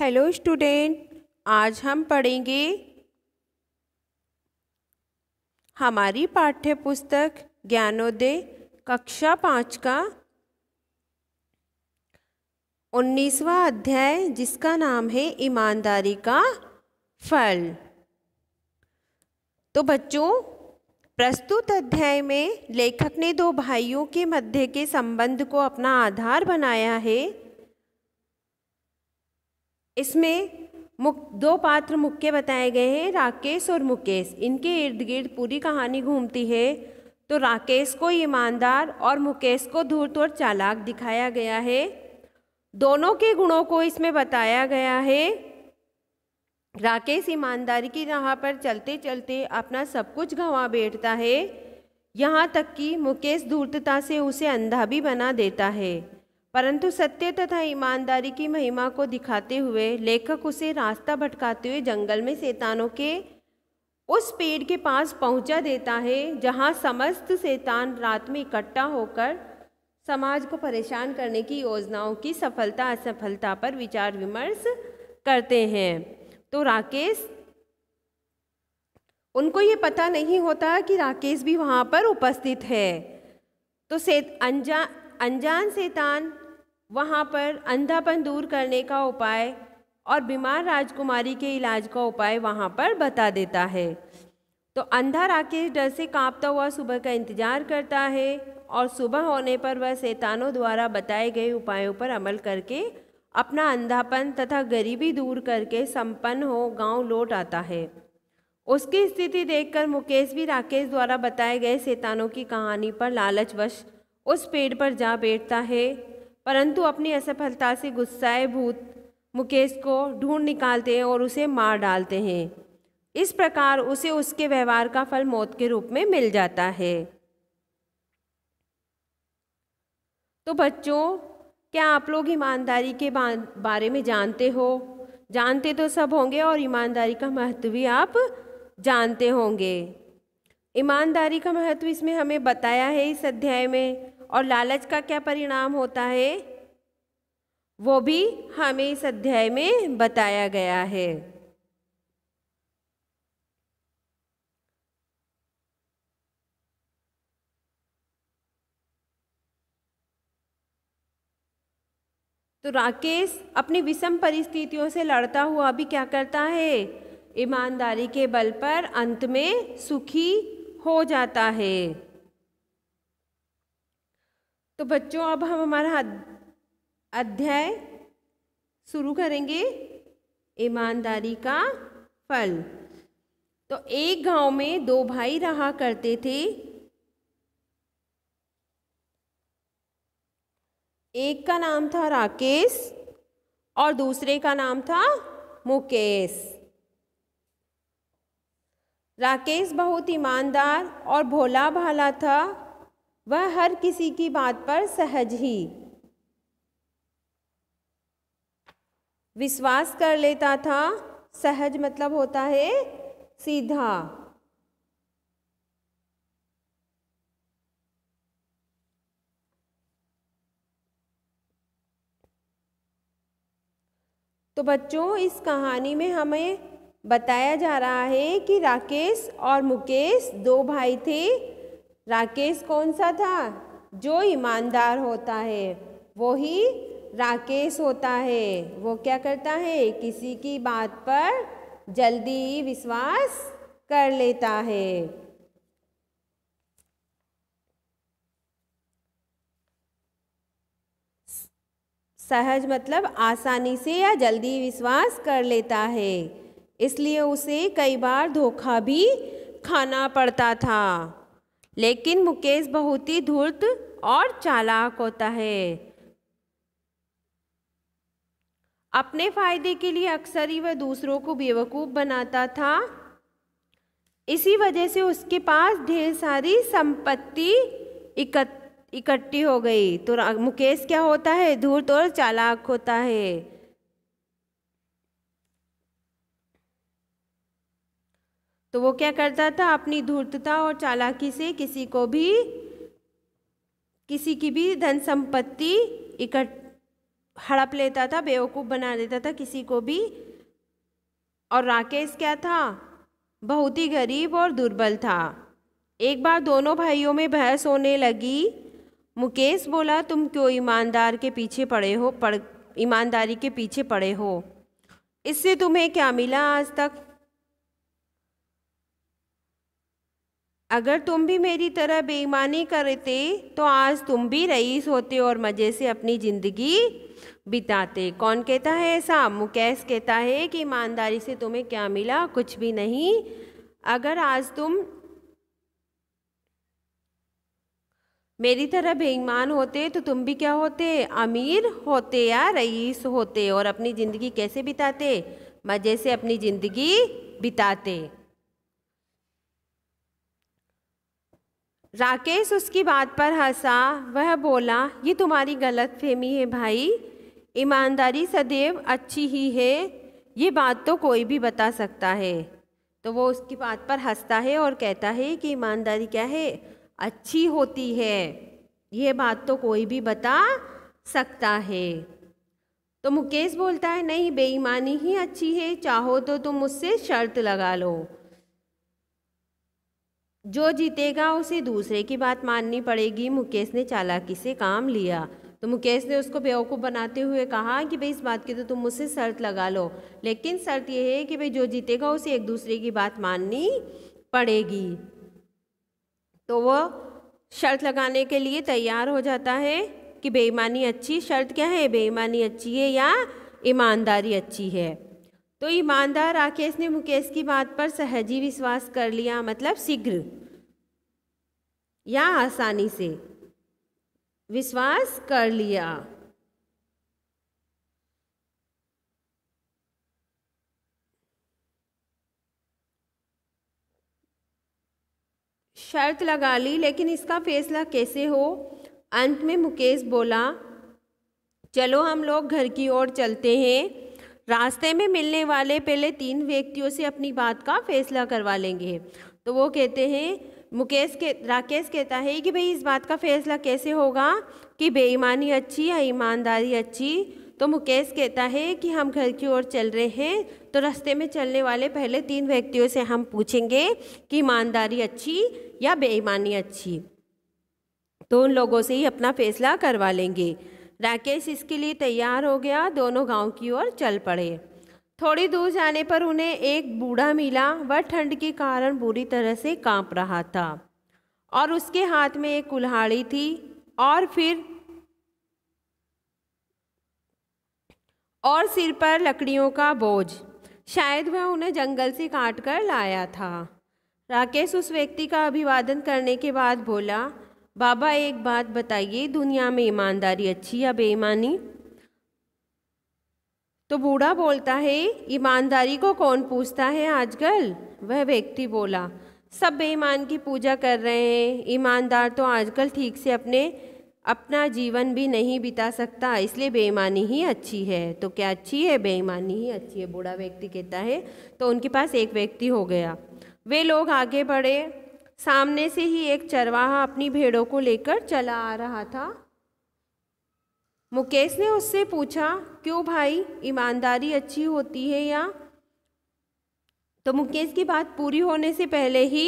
hello student आज हम पढ़ेंगे हमारी पाठ्य पुस्तक ज्ञानोदय कक्षा पाँच का उन्नीसवा अध्याय जिसका नाम है ईमानदारी का फल तो बच्चों प्रस्तुत अध्याय में लेखक ने दो भाइयों के मध्य के संबंध को अपना आधार बनाया है इसमें मुख दो पात्र मुख्य बताए गए हैं राकेश और मुकेश इनके इर्द गिर्द पूरी कहानी घूमती है तो राकेश को ईमानदार और मुकेश को धूर्त और चालाक दिखाया गया है दोनों के गुणों को इसमें बताया गया है राकेश ईमानदारी की राह पर चलते चलते अपना सब कुछ गंवा बैठता है यहाँ तक कि मुकेश धूर्तता से उसे अंधा भी बना देता है परंतु सत्य तथा ईमानदारी की महिमा को दिखाते हुए लेखक उसे रास्ता भटकाते हुए जंगल में शैतानों के उस पेड़ के पास पहुंचा देता है जहां समस्त शैतान रात में इकट्ठा होकर समाज को परेशान करने की योजनाओं की सफलता असफलता पर विचार विमर्श करते हैं तो राकेश उनको ये पता नहीं होता कि राकेश भी वहाँ पर उपस्थित है तो से अनजान अनजान शैतान वहाँ पर अंधापन दूर करने का उपाय और बीमार राजकुमारी के इलाज का उपाय वहाँ पर बता देता है तो अंधा राकेश डर से कांपता हुआ सुबह का इंतजार करता है और सुबह होने पर वह सैतानों द्वारा बताए गए उपायों पर अमल करके अपना अंधापन तथा गरीबी दूर करके संपन्न हो गांव लौट आता है उसकी स्थिति देखकर मुकेश भी राकेश द्वारा बताए गए शैतानों की कहानी पर लालचवश उस पेड़ पर जा बैठता है परंतु अपनी असफलता से गुस्साए भूत मुकेश को ढूंढ निकालते हैं और उसे मार डालते हैं इस प्रकार उसे उसके व्यवहार का फल मौत के रूप में मिल जाता है तो बच्चों क्या आप लोग ईमानदारी के बारे में जानते हो जानते तो सब होंगे और ईमानदारी का महत्व भी आप जानते होंगे ईमानदारी का महत्व इसमें हमें बताया है इस अध्याय में और लालच का क्या परिणाम होता है वो भी हमें इस अध्याय में बताया गया है तो राकेश अपनी विषम परिस्थितियों से लड़ता हुआ भी क्या करता है ईमानदारी के बल पर अंत में सुखी हो जाता है तो बच्चों अब हम हमारा अध्याय शुरू करेंगे ईमानदारी का फल तो एक गांव में दो भाई रहा करते थे एक का नाम था राकेश और दूसरे का नाम था मुकेश राकेश बहुत ईमानदार और भोला भाला था वह हर किसी की बात पर सहज ही विश्वास कर लेता था सहज मतलब होता है सीधा तो बच्चों इस कहानी में हमें बताया जा रहा है कि राकेश और मुकेश दो भाई थे राकेश कौन सा था जो ईमानदार होता है वो ही राकेश होता है वो क्या करता है किसी की बात पर जल्दी ही विश्वास कर लेता है सहज मतलब आसानी से या जल्दी विश्वास कर लेता है इसलिए उसे कई बार धोखा भी खाना पड़ता था लेकिन मुकेश बहुत ही धूर्त और चालाक होता है अपने फायदे के लिए अक्सर ही वह दूसरों को बेवकूफ़ बनाता था इसी वजह से उसके पास ढेर सारी संपत्ति इकट्ठी हो गई तो मुकेश क्या होता है धूर्त और चालाक होता है तो वो क्या करता था अपनी धूर्तता और चालाकी से किसी को भी किसी की भी धन संपत्ति इकट्ठ हड़प लेता था बेवकूफ़ बना देता था किसी को भी और राकेश क्या था बहुत ही गरीब और दुर्बल था एक बार दोनों भाइयों में बहस होने लगी मुकेश बोला तुम क्यों ईमानदार के पीछे पड़े हो पड़ ईमानदारी के पीछे पड़े हो इससे तुम्हें क्या मिला आज तक अगर तुम भी मेरी तरह बेईमानी करते तो आज तुम भी रईस होते और मज़े से अपनी ज़िंदगी बिताते कौन कहता है ऐसा मुकेश कहता है कि ईमानदारी से तुम्हें क्या मिला कुछ भी नहीं अगर आज तुम मेरी तरह बेईमान होते तो तुम भी क्या होते अमीर होते या रईस होते और अपनी ज़िंदगी कैसे बिताते मज़े से अपनी ज़िंदगी बिताते राकेश उसकी बात पर हंसा वह बोला ये तुम्हारी गलत फहमी है भाई ईमानदारी सदैव अच्छी ही है ये बात तो कोई भी बता सकता है तो वो उसकी बात पर हंसता है और कहता है कि ईमानदारी क्या है अच्छी होती है ये बात तो कोई भी बता सकता है तो मुकेश बोलता है नहीं बेईमानी ही अच्छी है चाहो तो तुम मुझसे शर्त लगा लो जो जीतेगा उसे दूसरे की बात माननी पड़ेगी मुकेश ने चालाकी से काम लिया तो मुकेश ने उसको बेवकूफ़ बनाते हुए कहा कि भाई इस बात की तो तुम मुझसे शर्त लगा लो लेकिन शर्त यह है कि भाई जो जीतेगा उसे एक दूसरे की बात माननी पड़ेगी तो वह शर्त लगाने के लिए तैयार हो जाता है कि बेईमानी अच्छी शर्त क्या है बेईमानी अच्छी है या ईमानदारी अच्छी है तो ईमानदार राकेश ने मुकेश की बात पर सहजी विश्वास कर लिया मतलब शीघ्र या आसानी से विश्वास कर लिया शर्त लगा ली लेकिन इसका फैसला कैसे हो अंत में मुकेश बोला चलो हम लोग घर की ओर चलते हैं रास्ते में मिलने वाले पहले तीन व्यक्तियों से अपनी बात का फैसला करवा लेंगे तो वो कहते हैं मुकेश के राकेश कहता है कि भाई इस बात का फैसला कैसे होगा कि बेईमानी अच्छी या ईमानदारी अच्छी तो मुकेश कहता है कि हम घर की ओर चल रहे हैं तो रास्ते में चलने वाले पहले तीन व्यक्तियों से हम पूछेंगे कि ईमानदारी अच्छी या बेईमानी अच्छी तो उन लोगों से ही अपना फैसला करवा लेंगे राकेश इसके लिए तैयार हो गया दोनों गांव की ओर चल पड़े थोड़ी दूर जाने पर उन्हें एक बूढ़ा मिला वह ठंड के कारण बुरी तरह से कांप रहा था और उसके हाथ में एक कुल्हाड़ी थी और फिर और सिर पर लकड़ियों का बोझ शायद वह उन्हें जंगल से काट कर लाया था राकेश उस व्यक्ति का अभिवादन करने के बाद बोला बाबा एक बात बताइए दुनिया में ईमानदारी अच्छी या बेईमानी तो बूढ़ा बोलता है ईमानदारी को कौन पूछता है आजकल वह व्यक्ति बोला सब बेईमान की पूजा कर रहे हैं ईमानदार तो आजकल ठीक से अपने अपना जीवन भी नहीं बिता सकता इसलिए बेईमानी ही अच्छी है तो क्या अच्छी है बेईमानी ही अच्छी है बूढ़ा व्यक्ति कहता है तो उनके पास एक व्यक्ति हो गया वे लोग आगे बढ़े सामने से ही एक चरवाहा अपनी भेड़ों को लेकर चला आ रहा था मुकेश ने उससे पूछा क्यों भाई ईमानदारी अच्छी होती है या तो मुकेश की बात पूरी होने से पहले ही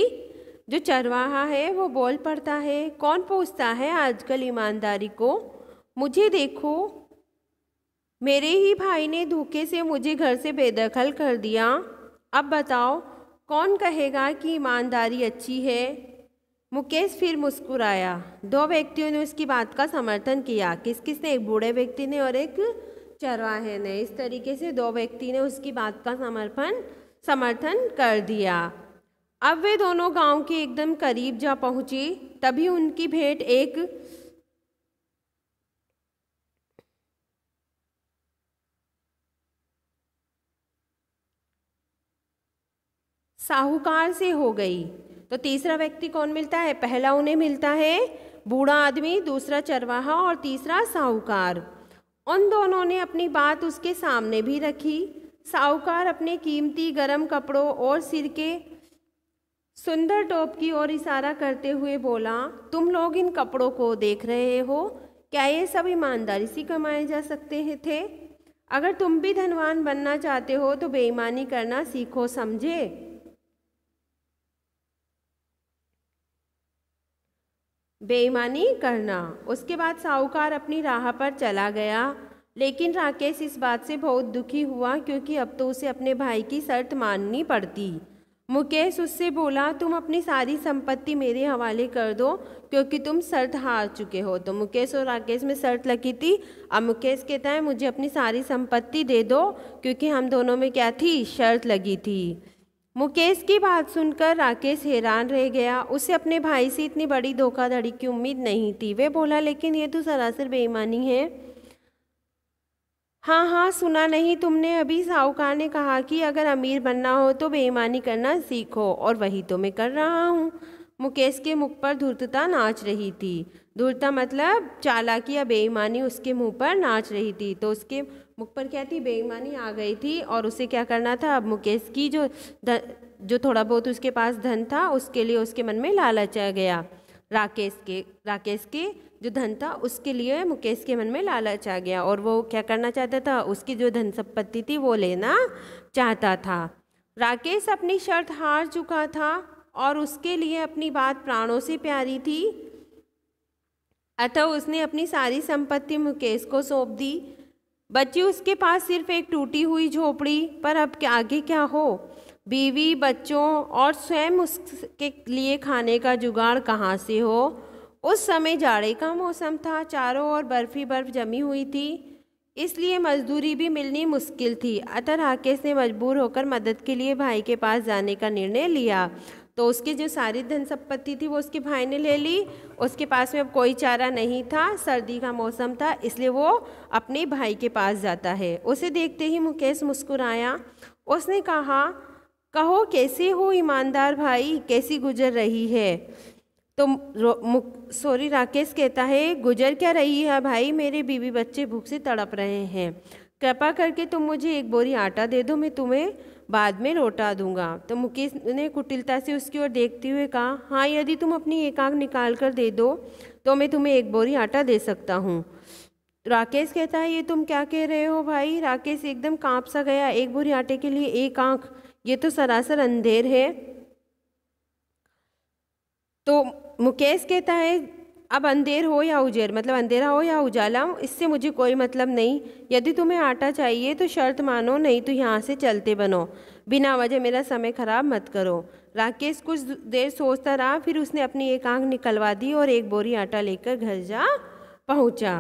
जो चरवाहा है वो बोल पड़ता है कौन पूछता है आजकल ईमानदारी को मुझे देखो मेरे ही भाई ने धोखे से मुझे घर से बेदखल कर दिया अब बताओ कौन कहेगा कि ईमानदारी अच्छी है मुकेश फिर मुस्कुराया दो व्यक्तियों ने उसकी बात का समर्थन किया किस किस ने एक बूढ़े व्यक्ति ने और एक चरवाहे ने इस तरीके से दो व्यक्ति ने उसकी बात का समर्पण समर्थन कर दिया अब वे दोनों गांव के एकदम करीब जा पहुंची तभी उनकी भेंट एक साहूकार से हो गई तो तीसरा व्यक्ति कौन मिलता है पहला उन्हें मिलता है बूढ़ा आदमी दूसरा चरवाहा और तीसरा साहूकार उन दोनों ने अपनी बात उसके सामने भी रखी साहूकार अपने कीमती गर्म कपड़ों और सिर के सुंदर टोप की ओर इशारा करते हुए बोला तुम लोग इन कपड़ों को देख रहे हो क्या ये सब ईमानदारी से कमाए जा सकते हैं थे अगर तुम भी धनवान बनना चाहते हो तो बेईमानी करना सीखो समझे बेईमानी करना उसके बाद साहूकार अपनी राह पर चला गया लेकिन राकेश इस बात से बहुत दुखी हुआ क्योंकि अब तो उसे अपने भाई की शर्त माननी पड़ती मुकेश उससे बोला तुम अपनी सारी संपत्ति मेरे हवाले कर दो क्योंकि तुम शर्त हार चुके हो तो मुकेश और राकेश में शर्त लगी थी अब मुकेश कहता है मुझे अपनी सारी संपत्ति दे दो क्योंकि हम दोनों में क्या थी शर्त लगी थी मुकेश की बात सुनकर राकेश हैरान रह गया उसे अपने भाई से इतनी बड़ी धोखाधड़ी की उम्मीद नहीं थी वे बोला लेकिन ये तो सरासर बेईमानी है हाँ हाँ सुना नहीं तुमने अभी साहूकार ने कहा कि अगर अमीर बनना हो तो बेईमानी करना सीखो और वही तो मैं कर रहा हूँ मुकेश के मुख पर धूर्तता नाच रही थी धूर्तता मतलब चालाकी या बेईमानी उसके मुंह पर नाच रही थी तो उसके मुख पर क्या थी बेईमानी आ गई थी और उसे क्या करना था अब मुकेश की जो द, जो थोड़ा बहुत उसके पास धन था उसके लिए उसके मन में लालच आ गया राकेश के राकेश के जो धन था उसके लिए मुकेश के मन में लालच आ गया और वो क्या करना चाहता था उसकी जो धन संपत्ति थी वो लेना चाहता था राकेश अपनी शर्त हार चुका था और उसके लिए अपनी बात प्राणों से प्यारी थी अतः उसने अपनी सारी संपत्ति मुकेश को सौंप दी बच्ची उसके पास सिर्फ एक टूटी हुई झोपड़ी पर अब आगे क्या हो बीवी बच्चों और स्वयं उसके लिए खाने का जुगाड़ कहाँ से हो उस समय जाड़े का मौसम था चारों ओर बर्फ़ी बर्फ जमी हुई थी इसलिए मजदूरी भी मिलनी मुश्किल थी अतः राकेश ने मजबूर होकर मदद के लिए भाई के पास जाने का निर्णय लिया तो उसकी जो सारी धन संपत्ति थी वो उसके भाई ने ले ली उसके पास में अब कोई चारा नहीं था सर्दी का मौसम था इसलिए वो अपने भाई के पास जाता है उसे देखते ही मुकेश मुस्कुराया उसने कहा कहो कैसे हो ईमानदार भाई कैसी गुजर रही है तो सॉरी राकेश कहता है गुजर क्या रही है भाई मेरे बीवी बच्चे भूख से तड़प रहे हैं कृपा करके तुम मुझे एक बोरी आटा दे दो मैं तुम्हें बाद में लौटा दूंगा तो मुकेश ने कुटिलता से उसकी ओर देखते हुए कहा हाँ यदि तुम अपनी एक आँख निकाल कर दे दो तो मैं तुम्हें एक बोरी आटा दे सकता हूँ राकेश कहता है ये तुम क्या कह रहे हो भाई राकेश एकदम कांप सा गया एक बोरी आटे के लिए एक आँख ये तो सरासर अंधेर है तो मुकेश कहता है अब अंधेर हो या उजेर मतलब अंधेरा हो या उजाला हो इससे मुझे कोई मतलब नहीं यदि तुम्हें आटा चाहिए तो शर्त मानो नहीं तो यहाँ से चलते बनो बिना वजह मेरा समय ख़राब मत करो राकेश कुछ देर सोचता रहा फिर उसने अपनी एक आंख निकलवा दी और एक बोरी आटा लेकर घर जा पहुँचा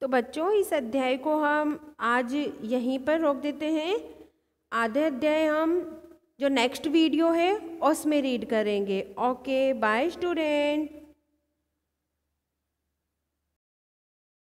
तो बच्चों इस अध्याय को हम आज यहीं पर रोक देते हैं आधे अध्याय हम जो नेक्स्ट वीडियो है उसमें रीड करेंगे ओके बाय स्टूडेंट